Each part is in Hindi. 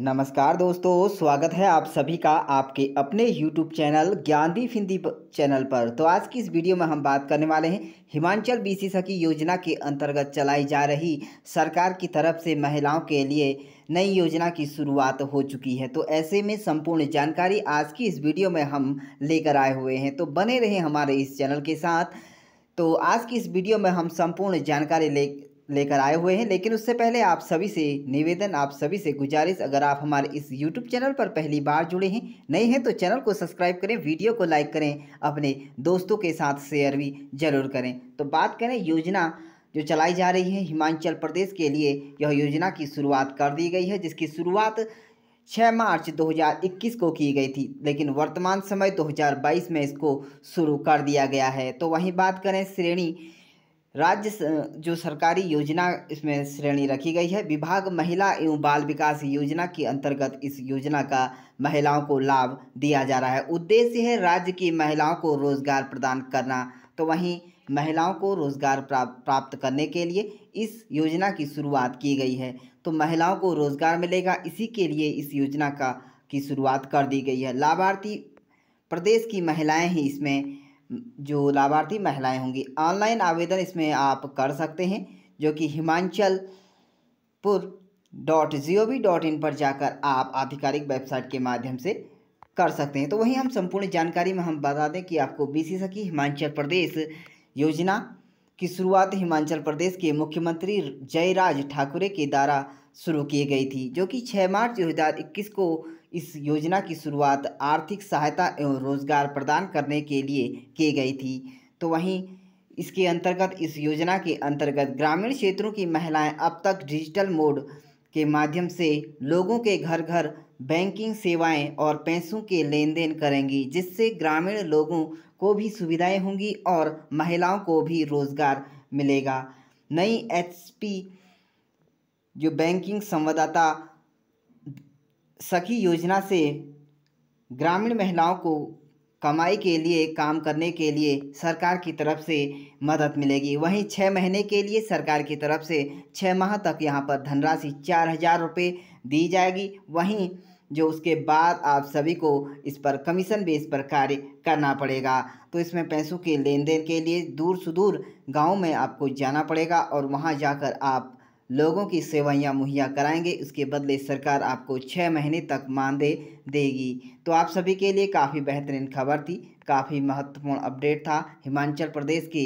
नमस्कार दोस्तों स्वागत है आप सभी का आपके अपने YouTube channel Gyandeep Hindi channel पर तो आज की इस वीडियो में हम बात करने वाले हैं हिमाचल सी सखी योजना के अंतर्गत चलाई जा रही सरकार की तरफ से महिलाओं के लिए नई योजना की शुरुआत हो चुकी है तो ऐसे में संपूर्ण जानकारी आज की इस वीडियो में हम लेकर आए हुए हैं तो बने रहें हमारे इस चैनल के साथ तो आज की इस वीडियो में हम संपूर्ण जानकारी ले लेकर आए हुए हैं लेकिन उससे पहले आप सभी से निवेदन आप सभी से गुजारिश अगर आप हमारे इस YouTube चैनल पर पहली बार जुड़े हैं नए हैं तो चैनल को सब्सक्राइब करें वीडियो को लाइक करें अपने दोस्तों के साथ शेयर भी जरूर करें तो बात करें योजना जो चलाई जा रही है हिमाचल प्रदेश के लिए यह योजना की शुरुआत कर दी गई है जिसकी शुरुआत छः मार्च 2021 को की गई थी लेकिन वर्तमान समय 2022 में इसको शुरू कर दिया गया है तो वहीं बात करें श्रेणी राज्य जो सरकारी योजना इसमें श्रेणी रखी गई है विभाग महिला एवं बाल विकास योजना के अंतर्गत इस योजना का महिलाओं को लाभ दिया जा रहा है उद्देश्य है राज्य की महिलाओं को रोजगार प्रदान करना तो वहीं महिलाओं को रोजगार प्राप्त करने के लिए इस योजना की शुरुआत की गई है तो महिलाओं को रोजगार मिलेगा इसी के लिए इस योजना का की शुरुआत कर दी गई है लाभार्थी प्रदेश की महिलाएं ही इसमें जो लाभार्थी महिलाएं होंगी ऑनलाइन आवेदन इसमें आप कर सकते हैं जो कि हिमाचलपुर dot G O V dot in पर जाकर आप आधिकारिक वेबसाइट के माध्यम से कर सकते हैं तो वहीं हम संपूर्ण जानकारी में हम बता दें कि आपको बी सी सखी हिमाचल प्रदेश योजना की शुरुआत हिमाचल प्रदेश के मुख्यमंत्री जयराज ठाकुरे के द्वारा शुरू की गई थी जो कि 6 मार्च 2021 को इस योजना की शुरुआत आर्थिक सहायता एवं रोजगार प्रदान करने के लिए की गई थी तो वहीं इसके अंतर्गत इस योजना के अंतर्गत ग्रामीण क्षेत्रों की महिलाएं अब तक डिजिटल मोड के माध्यम से लोगों के घर घर बैंकिंग सेवाएं और पैसों के लेन देन करेंगी जिससे ग्रामीण लोगों को भी सुविधाएं होंगी और महिलाओं को भी रोजगार मिलेगा नई एचपी जो बैंकिंग संवाददाता सखी योजना से ग्रामीण महिलाओं को कमाई के लिए काम करने के लिए सरकार की तरफ से मदद मिलेगी वहीं छः महीने के लिए सरकार की तरफ से छः माह तक यहाँ पर धनराशि चार हज़ार रुपये दी जाएगी वहीं जो उसके बाद आप सभी को इस पर कमीशन बेस पर कार्य करना पड़ेगा तो इसमें पैसों के लेन देन के लिए दूर सुदूर गांव में आपको जाना पड़ेगा और वहां जाकर आप लोगों की सेवाइयाँ मुहैया कराएंगे इसके बदले सरकार आपको छः महीने तक मानदेय देगी तो आप सभी के लिए काफ़ी बेहतरीन खबर थी काफ़ी महत्वपूर्ण अपडेट था हिमाचल प्रदेश के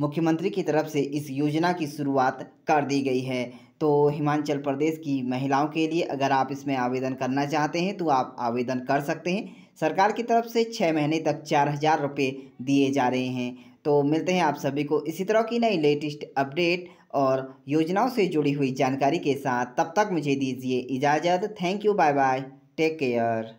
मुख्यमंत्री की तरफ से इस योजना की शुरुआत कर दी गई है तो हिमाचल प्रदेश की महिलाओं के लिए अगर आप इसमें आवेदन करना चाहते हैं तो आप आवेदन कर सकते हैं सरकार की तरफ से छः महीने तक चार हज़ार रुपये दिए जा रहे हैं तो मिलते हैं आप सभी को इसी तरह की नई लेटेस्ट अपडेट और योजनाओं से जुड़ी हुई जानकारी के साथ तब तक मुझे दीजिए इजाज़त thank you bye bye take care